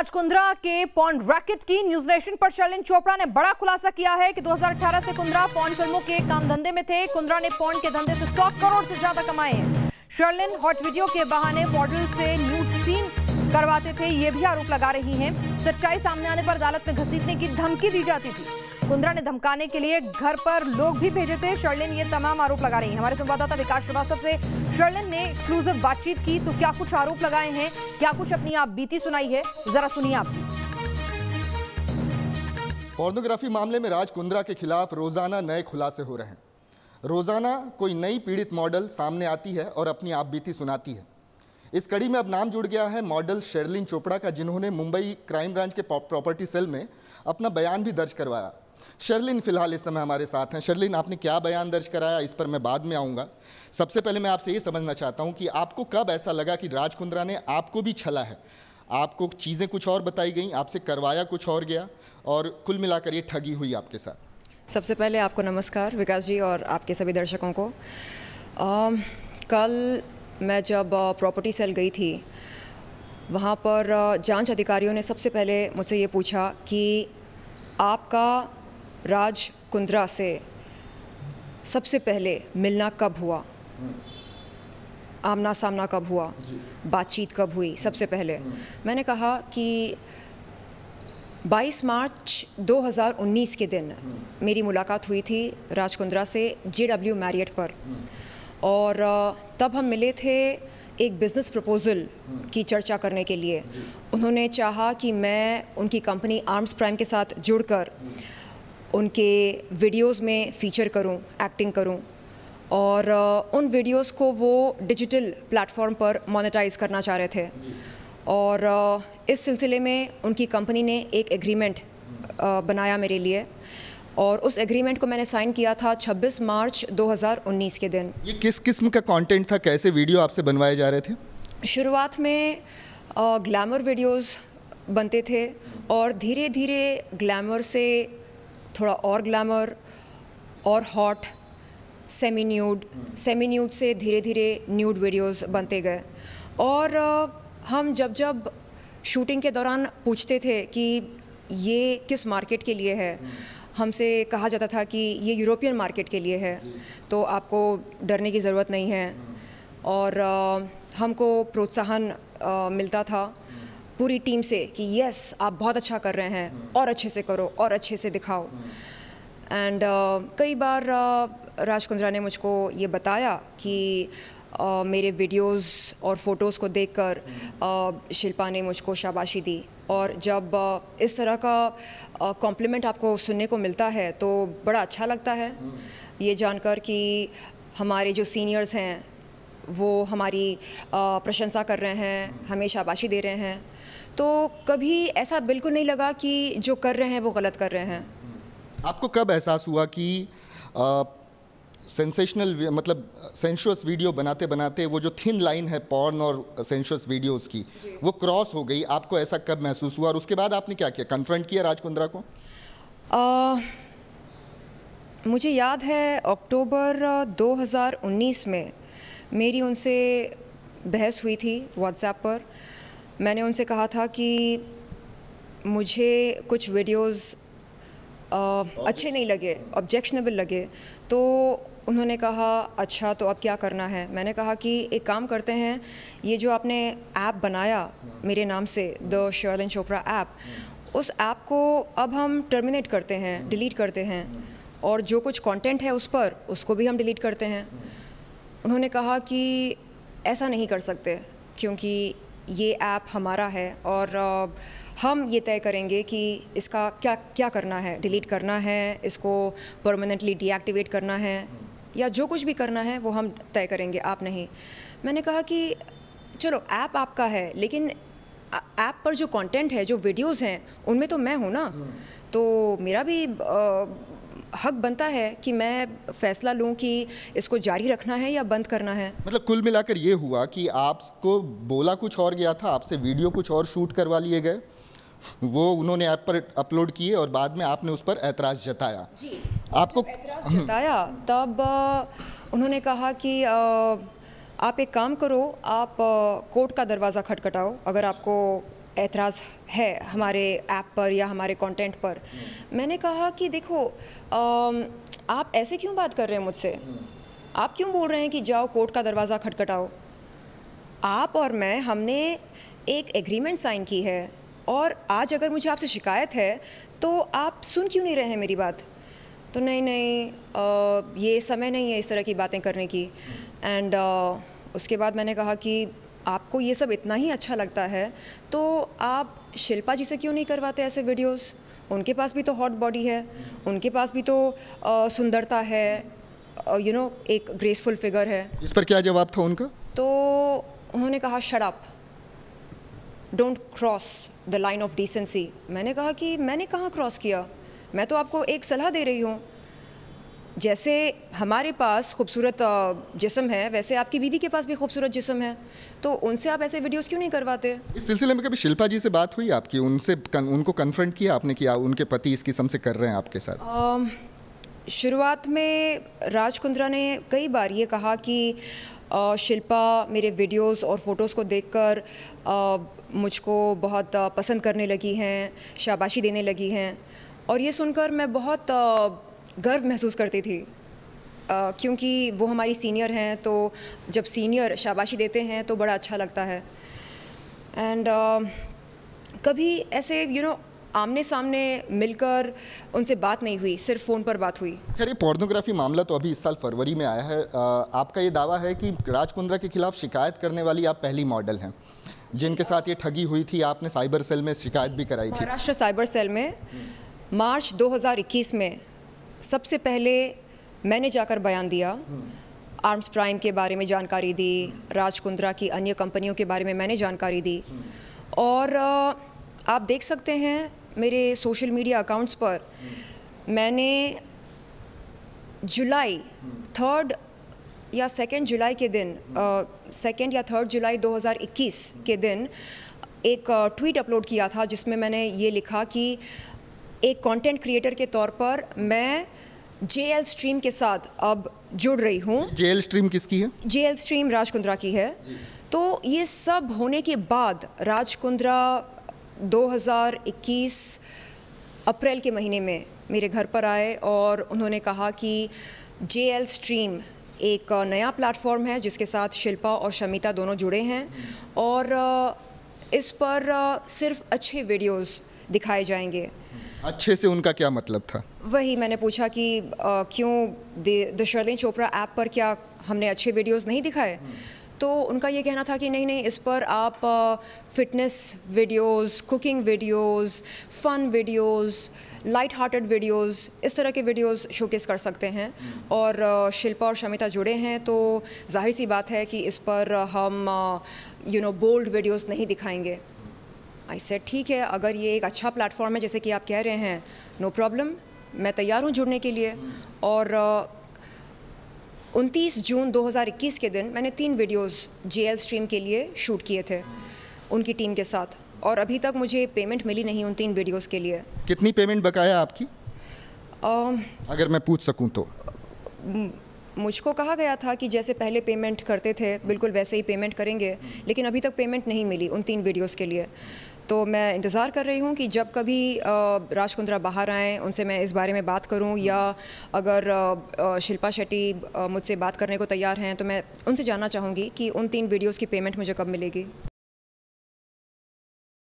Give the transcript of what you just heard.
आज कुंद्रा के पॉन्ड रैकेट की न्यूज नेशन पर शैलिन चोपड़ा ने बड़ा खुलासा किया है कि 2018 से कुंद्रा पॉन्ड फिल्मों के काम धंधे में थे कुंद्रा ने पॉन्ड के धंधे से 100 करोड़ से ज्यादा कमाए शर्लिन हॉट वीडियो के बहाने मॉडल से न्यूज सीन करवाते थे ये भी आरोप लगा रही हैं सच्चाई सामने आने पर अदालत में घसीटने की धमकी दी जाती थी कुंद्रा ने धमकाने के लिए घर पर लोग भी भेजे थे शर्लिन ये तमाम आरोप लगा रही है हमारे संवाददाता विकास श्रीवास्तव से शर्लिन ने एक्सक्लूसिव बातचीत की तो क्या कुछ आरोप लगाए हैं क्या कुछ अपनी आप बीती सुनाई है जरा सुनिए आप पोर्नोग्राफी मामले में राज कुंद्रा के खिलाफ रोजाना नए खुलासे हो रहे हैं रोजाना कोई नई पीड़ित मॉडल सामने आती है और अपनी आप बीती सुनाती है इस कड़ी में अब नाम जुड़ गया है मॉडल शेरलिन चोपड़ा का जिन्होंने मुंबई क्राइम ब्रांच के प्रॉपर्टी सेल में अपना बयान भी दर्ज करवाया शर्लिन फ़िलहाल इस समय हमारे साथ हैं शर्लिन आपने क्या बयान दर्ज कराया इस पर मैं बाद में आऊँगा सबसे पहले मैं आपसे ये समझना चाहता हूँ कि आपको कब ऐसा लगा कि राजकुंद्रा ने आपको भी छला है आपको चीज़ें कुछ और बताई गई आपसे करवाया कुछ और गया और कुल मिलाकर ये ठगी हुई आपके साथ सबसे पहले आपको नमस्कार विकास जी और आपके सभी दर्शकों को आ, कल मैं जब प्रॉपर्टी सेल गई थी वहाँ पर जांच अधिकारियों ने सबसे पहले मुझसे ये पूछा कि आपका राज कुंद्रा से सबसे पहले मिलना कब हुआ आमना सामना कब हुआ बातचीत कब हुई सबसे पहले मैंने कहा कि 22 मार्च 2019 के दिन मेरी मुलाकात हुई थी राजकुंद्रा से जे डब्ल्यू मैरियट पर और तब हम मिले थे एक बिज़नेस प्रपोज़ल की चर्चा करने के लिए उन्होंने चाहा कि मैं उनकी कंपनी आर्म्स प्राइम के साथ जुड़कर उनके वीडियोस में फ़ीचर करूं, एक्टिंग करूं और उन वीडियोस को वो डिजिटल प्लेटफॉर्म पर मोनेटाइज करना चाह रहे थे और इस सिलसिले में उनकी कंपनी ने एक एग्रीमेंट बनाया मेरे लिए और उस एग्रीमेंट को मैंने साइन किया था 26 मार्च 2019 के दिन ये किस किस्म का कंटेंट था कैसे वीडियो आपसे बनवाए जा रहे थे शुरुआत में ग्लैमर वीडियोस बनते थे और धीरे धीरे ग्लैमर से थोड़ा और ग्लैमर और hot semi nude semi nude से धीरे धीरे न्यूड वीडियोस बनते गए और हम जब जब शूटिंग के दौरान पूछते थे कि ये किस मार्केट के लिए है हमसे कहा जाता था कि ये यूरोपियन मार्केट के लिए है तो आपको डरने की ज़रूरत नहीं है और हमको प्रोत्साहन मिलता था पूरी टीम से कि यस आप बहुत अच्छा कर रहे हैं और अच्छे से करो और अच्छे से दिखाओ एंड uh, कई बार uh, राज कुंद्रा ने मुझको ये बताया कि uh, मेरे वीडियोस और फोटोज़ को देखकर uh, शिल्पा ने मुझको शाबाशी दी और जब uh, इस तरह का कॉम्प्लीमेंट uh, आपको सुनने को मिलता है तो बड़ा अच्छा लगता है ये जानकर कि हमारे जो सीनियर्स हैं वो हमारी uh, प्रशंसा कर रहे हैं हमें शाबाशी दे रहे हैं तो कभी ऐसा बिल्कुल नहीं लगा कि जो कर रहे हैं वो गलत कर रहे हैं आपको कब एहसास हुआ कि सेंसेशनल मतलब सेंशुअस वीडियो बनाते बनाते वो जो थिन लाइन है पॉर्न और सेंशुअस वीडियोस की वो क्रॉस हो गई आपको ऐसा कब महसूस हुआ और उसके बाद आपने क्या किया कन्फ्रंट किया राजकुंद्रा को आ, मुझे याद है अक्टूबर 2019 में मेरी उनसे बहस हुई थी व्हाट्सएप पर मैंने उनसे कहा था कि मुझे कुछ वीडियोस अच्छे नहीं लगे ऑब्जेक्शनेबल लगे तो उन्होंने कहा अच्छा तो अब क्या करना है मैंने कहा कि एक काम करते हैं ये जो आपने ऐप बनाया मेरे नाम से द शर्दन चोपड़ा ऐप उस ऐप को अब हम टर्मिनेट करते हैं डिलीट करते हैं और जो कुछ कंटेंट है उस पर उसको भी हम डिलीट करते हैं उन्होंने कहा कि ऐसा नहीं कर सकते क्योंकि ये ऐप हमारा है और हम ये तय करेंगे कि इसका क्या क्या करना है डिलीट करना है इसको परमानेंटली डीएक्टिवेट करना है या जो कुछ भी करना है वो हम तय करेंगे आप नहीं मैंने कहा कि चलो ऐप आप आपका है लेकिन ऐप पर जो कंटेंट है जो वीडियोस हैं उनमें तो मैं हूँ ना हम्म। तो मेरा भी आ, हक बनता है कि मैं फैसला लूं कि इसको जारी रखना है या बंद करना है मतलब कुल मिलाकर ये हुआ कि आपको बोला कुछ और गया था आपसे वीडियो कुछ और शूट करवा लिए गए वो उन्होंने ऐप पर अपलोड किए और बाद में आपने उस पर एतराज़ जताया जी आपको जताया तब उन्होंने कहा कि आप एक काम करो आप कोर्ट का दरवाज़ा खटखटाओ अगर आपको एतराज़ है हमारे ऐप पर या हमारे कंटेंट पर हम्म। मैंने कहा कि देखो आप ऐसे क्यों बात कर रहे हैं मुझसे हम्म। आप क्यों बोल रहे हैं कि जाओ कोर्ट का दरवाज़ा खटखटाओ आप और मैं हमने एक एग्रीमेंट साइन की है और आज अगर मुझे आपसे शिकायत है तो आप सुन क्यों नहीं रहे हैं मेरी बात तो नहीं नहीं आ, ये समय नहीं है इस तरह की बातें करने की एंड हम्म। उसके बाद मैंने कहा कि आपको ये सब इतना ही अच्छा लगता है तो आप शिल्पा जी से क्यों नहीं करवाते ऐसे वीडियोस उनके पास भी तो हॉट बॉडी है उनके पास भी तो सुंदरता है यू नो एक ग्रेसफुल फिगर है इस पर क्या जवाब था उनका तो उन्होंने कहा शराब don't cross the line of decency मैंने कहा कि मैंने कहाँ क्रॉस किया मैं तो आपको एक सलाह दे रही हूँ जैसे हमारे पास खूबसूरत जिसम है वैसे आपकी बीवी के पास भी खूबसूरत जिसम है तो उनसे आप ऐसे वीडियोस क्यों नहीं करवाते इस सिलसिले में कभी शिल्पा जी से बात हुई आपकी उनसे कन, उनको कन्फ्रंट किया आपने किया उनके पति इस किस्म से कर रहे हैं आपके साथ शुरुआत में राज कुंद्रा ने कई बार ये कहा कि शिल्पा मेरे वीडियोस और फ़ोटोज़ को देखकर मुझको बहुत पसंद करने लगी हैं शाबाशी देने लगी हैं और ये सुनकर मैं बहुत गर्व महसूस करती थी Uh, क्योंकि वो हमारी सीनियर हैं तो जब सीनियर शाबाशी देते हैं तो बड़ा अच्छा लगता है एंड uh, कभी ऐसे यू you नो know, आमने सामने मिलकर उनसे बात नहीं हुई सिर्फ फ़ोन पर बात हुई खैर ये पोर्नोग्राफी मामला तो अभी इस साल फरवरी में आया है आपका ये दावा है कि राज कुंद्रा के खिलाफ शिकायत करने वाली आप पहली मॉडल हैं जिनके साथ ये ठगी हुई थी आपने साइबर सेल में शिकायत भी कराई थी महाराष्ट्र साइबर सेल में मार्च 2021 में सबसे पहले मैंने जाकर बयान दिया आर्म्स प्राइम के बारे में जानकारी दी राजकुंद्रा की अन्य कंपनियों के बारे में मैंने जानकारी दी और आप देख सकते हैं मेरे सोशल मीडिया अकाउंट्स पर मैंने जुलाई थर्ड या सेकेंड जुलाई के दिन सेकेंड या थर्ड जुलाई 2021 के दिन एक ट्वीट अपलोड किया था जिसमें मैंने ये लिखा कि एक कंटेंट क्रिएटर के तौर पर मैं जे एल स्ट्रीम के साथ अब जुड़ रही हूँ जे एल स्ट्रीम किसकी है जे एल स्ट्रीम राजकुंद्रा की है तो ये सब होने के बाद राजकुंद्रा 2021 अप्रैल के महीने में मेरे घर पर आए और उन्होंने कहा कि जे एल स्ट्रीम एक नया प्लेटफॉर्म है जिसके साथ शिल्पा और शमिता दोनों जुड़े हैं और इस पर सिर्फ अच्छे वीडियोस दिखाए जाएंगे अच्छे से उनका क्या मतलब था वही मैंने पूछा कि क्यों द शर्लिन चोपड़ा ऐप पर क्या हमने अच्छे वीडियोस नहीं दिखाए तो उनका ये कहना था कि नहीं नहीं इस पर आप fitness videos cooking videos fun videos light hearted videos इस तरह के वीडियोस शोकेस कर सकते हैं और शिल्पा और शमिता जुड़े हैं तो जाहिर सी बात है कि इस पर हम यू नो बोल्ड वीडियोस नहीं दिखाएंगे आई सेट ठीक है अगर ये एक अच्छा प्लेटफॉर्म है जैसे कि आप कह रहे हैं नो no प्रॉब्लम मैं तैयार हूँ जुड़ने के लिए और उनतीस जून 2021 के दिन मैंने तीन वीडियोस जे स्ट्रीम के लिए शूट किए थे उनकी टीम के साथ और अभी तक मुझे पेमेंट मिली नहीं उन तीन वीडियोस के लिए कितनी पेमेंट बकाया आपकी आ, अगर मैं पूछ सकूं तो मुझको कहा गया था कि जैसे पहले पेमेंट करते थे बिल्कुल वैसे ही पेमेंट करेंगे लेकिन अभी तक पेमेंट नहीं मिली उन तीन वीडियोस के लिए तो मैं इंतज़ार कर रही हूँ कि जब कभी राजकुंद्रा बाहर आएँ उनसे मैं इस बारे में बात करूँ या अगर शिल्पा शेट्टी मुझसे बात करने को तैयार हैं तो मैं उनसे जानना चाहूँगी कि उन तीन वीडियोज़ की पेमेंट मुझे कब मिलेगी